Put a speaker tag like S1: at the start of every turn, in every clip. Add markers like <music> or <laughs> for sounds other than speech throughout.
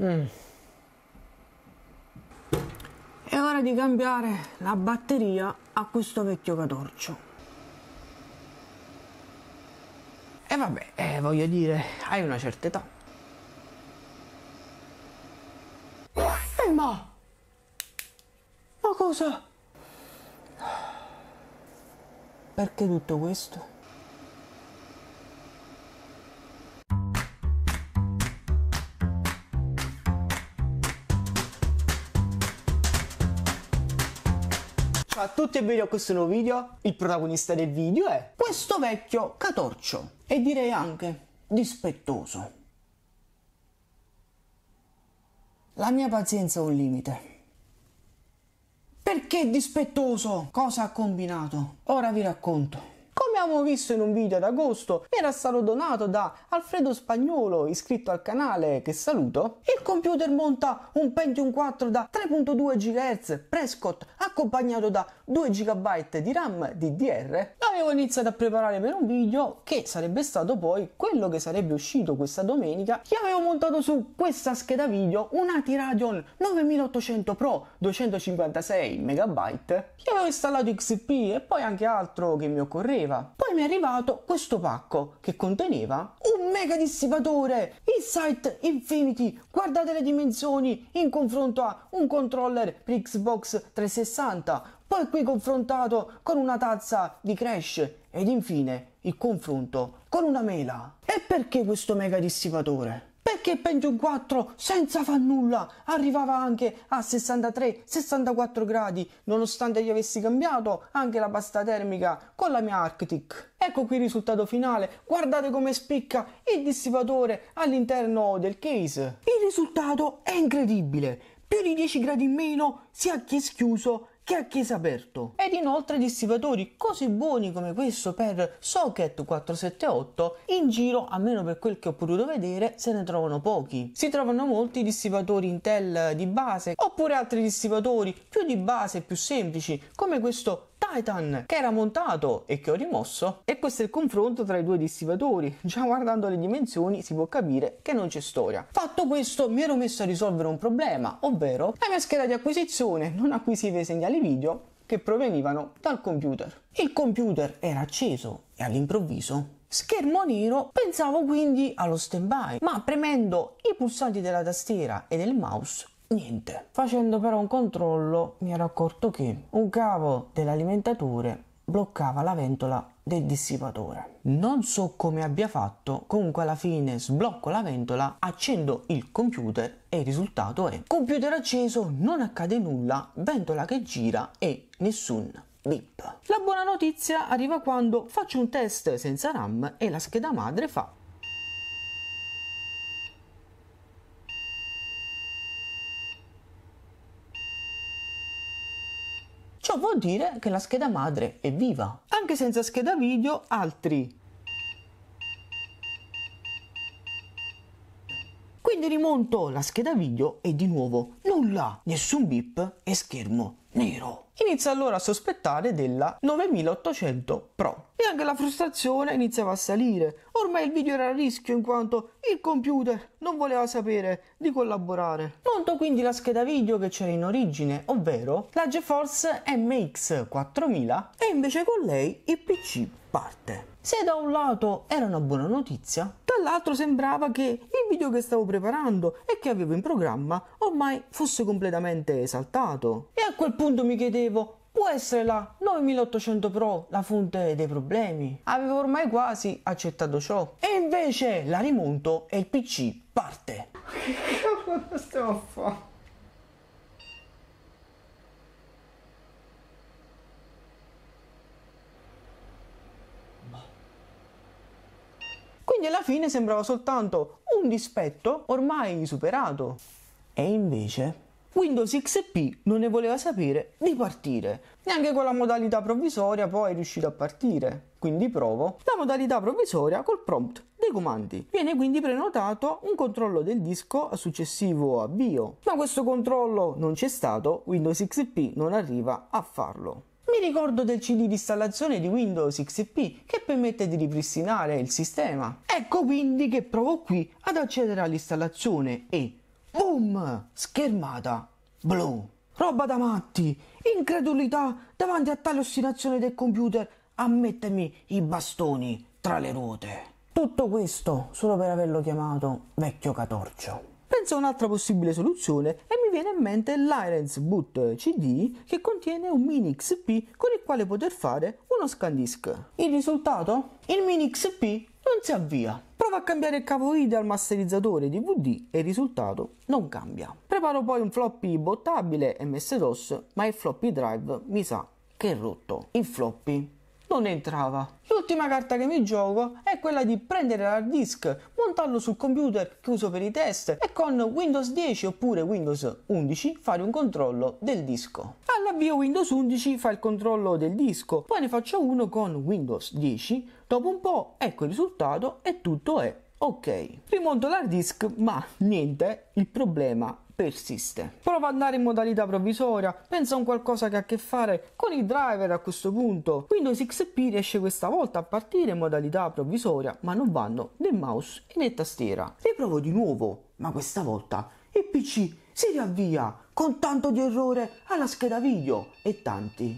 S1: Mm. È ora di cambiare la batteria a questo vecchio catorcio. E vabbè, eh, voglio dire, hai una certa età. ma... Ma cosa? Perché tutto questo? Ciao a tutti e benvenuti a questo nuovo video. Il protagonista del video è questo vecchio catorcio e direi anche dispettoso. La mia pazienza ha un limite. Perché dispettoso? Cosa ha combinato? Ora vi racconto. Come abbiamo visto in un video ad agosto, mi era stato donato da Alfredo Spagnolo, iscritto al canale che saluto, il computer monta un Pentium 4 da 3.2 GHz Prescott accompagnato da 2 GB di RAM DDR. L'avevo iniziato a preparare per un video che sarebbe stato poi quello che sarebbe uscito questa domenica, che avevo montato su questa scheda video un ATI Radeon 9800 Pro 256 MB, che avevo installato XP e poi anche altro che mi occorreva piaceva. Poi mi è arrivato questo pacco che conteneva un mega dissipatore, il Sight Infinity. Guardate le dimensioni in confronto a un controller per Xbox 360, poi qui confrontato con una tazza di Crash ed infine il confronto con una mela. E perché questo mega dissipatore? perché Pentium 4 senza far nulla arrivava anche a 63-64 gradi nonostante gli avessi cambiato anche la pasta termica con la mia Arctic. Ecco qui il risultato finale, guardate come spicca il dissipatore all'interno del case. Il risultato è incredibile, più di 10 gradi in meno sia a schiuso che ha chiesa aperto ed inoltre dissipatori così buoni come questo per socket 478 in giro almeno per quel che ho potuto vedere se ne trovano pochi si trovano molti dissipatori Intel di base oppure altri dissipatori più di base più semplici come questo Titan che era montato e che ho rimosso e questo è il confronto tra i due dissipatori già guardando le dimensioni si può capire che non c'è storia fatto questo mi ero messo a risolvere un problema ovvero la mia scheda di acquisizione non acquisiva i segnali video che provenivano dal computer il computer era acceso e all'improvviso schermo nero, pensavo quindi allo stand by, ma premendo i pulsanti della tastiera e del mouse niente. Facendo però un controllo mi ero accorto che un cavo dell'alimentatore bloccava la ventola del dissipatore. Non so come abbia fatto, comunque alla fine sblocco la ventola, accendo il computer e il risultato è computer acceso, non accade nulla, ventola che gira e nessun bip. La buona notizia arriva quando faccio un test senza RAM e la scheda madre fa Ciò vuol dire che la scheda madre è viva. Anche senza scheda video, altri. Quindi rimonto la scheda video e di nuovo nulla, nessun bip e schermo nero. Inizia allora a sospettare della 9800 Pro. E anche la frustrazione iniziava a salire. Ormai il video era a rischio in quanto il computer non voleva sapere di collaborare. Monto quindi la scheda video che c'era in origine, ovvero la GeForce MX 4000 e invece con lei il PC parte. Se da un lato era una buona notizia, dall'altro sembrava che il video che stavo preparando e che avevo in programma ormai fosse completamente esaltato. E a quel punto mi chiedevo avevo può essere la 9800 Pro la fonte dei problemi. Avevo ormai quasi accettato ciò. E invece la rimonto e il PC parte. <laughs> Che cavolo stiamo a fare? Quindi alla fine sembrava soltanto un dispetto ormai superato. E invece Windows XP non ne voleva sapere di partire. Neanche con la modalità provvisoria poi è riuscito a partire. Quindi provo la modalità provvisoria col prompt dei comandi. Viene quindi prenotato un controllo del disco a successivo avvio. Ma questo controllo non c'è stato, Windows XP non arriva a farlo. Mi ricordo del CD di installazione di Windows XP che permette di ripristinare il sistema. Ecco quindi che provo qui ad accedere all'installazione e Boom! Schermata blu. Roba da matti! Incredulità davanti a tale ostinazione del computer a mettermi i bastoni tra le ruote. Tutto questo solo per averlo chiamato vecchio catorcio. Penso a un'altra possibile soluzione e mi viene in mente l'Irons Boot CD che contiene un mini XP con il quale poter fare uno scan disk. Il risultato? Il Mini XP non si avvia. Prova a cambiare il capoida al masterizzatore DVD e il risultato non cambia. Preparo poi un floppy bottabile MS-DOS, ma il floppy drive mi sa che è rotto. Il floppy non entrava. L'ultima carta che mi gioco è quella di prendere l'hard disk, montarlo sul computer che uso per i test e con Windows 10 oppure Windows 11 fare un controllo del disco. All'avvio Windows 11 fa il controllo del disco, poi ne faccio uno con Windows 10, dopo un po' ecco il risultato e tutto è ok rimonto l'hard disk ma niente il problema persiste provo ad andare in modalità provvisoria pensa a un qualcosa che ha a che fare con il driver a questo punto Windows XP riesce questa volta a partire in modalità provvisoria ma non vanno né mouse né tastiera riprovo di nuovo ma questa volta il PC si riavvia con tanto di errore alla scheda video e tanti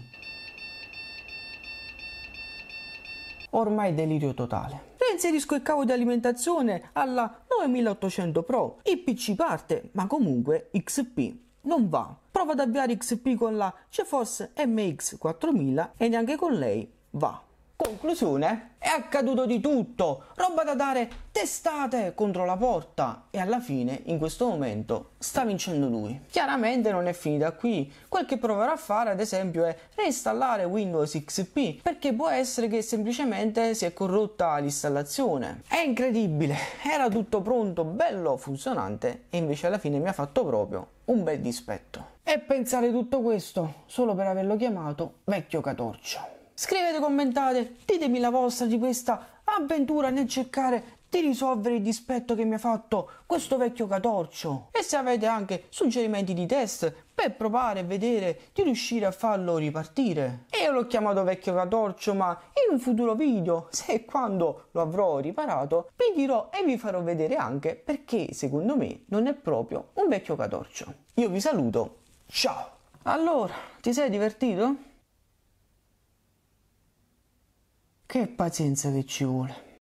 S1: ormai delirio totale inserisco il cavo di alimentazione alla 9800 Pro. Il PC parte, ma comunque XP non va. Provo ad avviare XP con la GeForce MX4000 e neanche con lei va. Conclusione, è accaduto di tutto, roba da dare testate contro la porta e alla fine in questo momento sta vincendo lui. Chiaramente non è finita qui, quel che proverò a fare ad esempio è reinstallare Windows XP perché può essere che semplicemente si è corrotta l'installazione. È incredibile, era tutto pronto, bello, funzionante e invece alla fine mi ha fatto proprio un bel dispetto. E pensare tutto questo solo per averlo chiamato vecchio catorcio. Scrivete, commentate, ditemi la vostra di questa avventura nel cercare di risolvere il dispetto che mi ha fatto questo vecchio catorcio. E se avete anche suggerimenti di test per provare e vedere di riuscire a farlo ripartire. io l'ho chiamato vecchio catorcio, ma in un futuro video, <laughs> se e quando lo avrò riparato, vi dirò e vi farò vedere anche perché secondo me non è proprio un vecchio catorcio. Io vi saluto, ciao! Allora, ti sei divertito? Che pazienza che ci vuole.